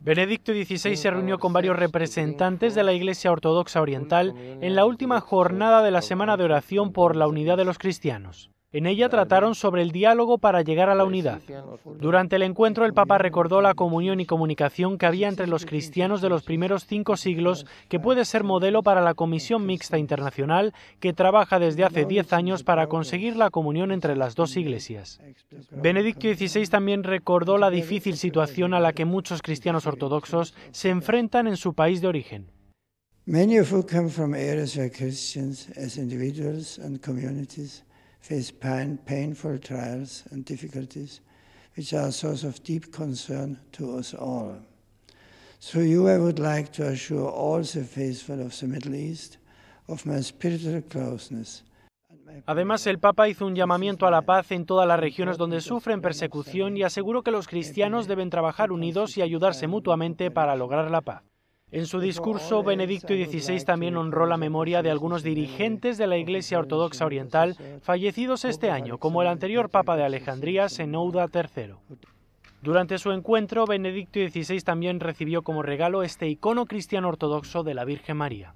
Benedicto XVI se reunió con varios representantes de la Iglesia Ortodoxa Oriental en la última jornada de la Semana de Oración por la Unidad de los Cristianos. En ella trataron sobre el diálogo para llegar a la pues unidad. Durante el encuentro el Papa recordó la comunión y comunicación que había entre los cristianos de los primeros cinco siglos, que puede ser modelo para la Comisión Mixta Internacional, que trabaja desde hace diez años para conseguir la comunión entre las dos iglesias. Benedicto XVI también recordó la difícil situación a la que muchos cristianos ortodoxos se enfrentan en su país de origen face pain, painful trials and difficulties, which are a source of deep concern to us all. Through you, I would like to assure all the faithful of the Middle East of my spiritual closeness Además, el Papa hizo un llamamiento a la paz en todas las regiones donde sufren persecución y aseguró que los cristianos deben trabajar unidos y ayudarse mutuamente para lograr la paz. En su discurso, Benedicto XVI también honró la memoria de algunos dirigentes de la Iglesia Ortodoxa Oriental fallecidos este año, como el anterior Papa de Alejandría, Senouda III. Durante su encuentro, Benedicto XVI también recibió como regalo este icono cristiano ortodoxo de la Virgen María.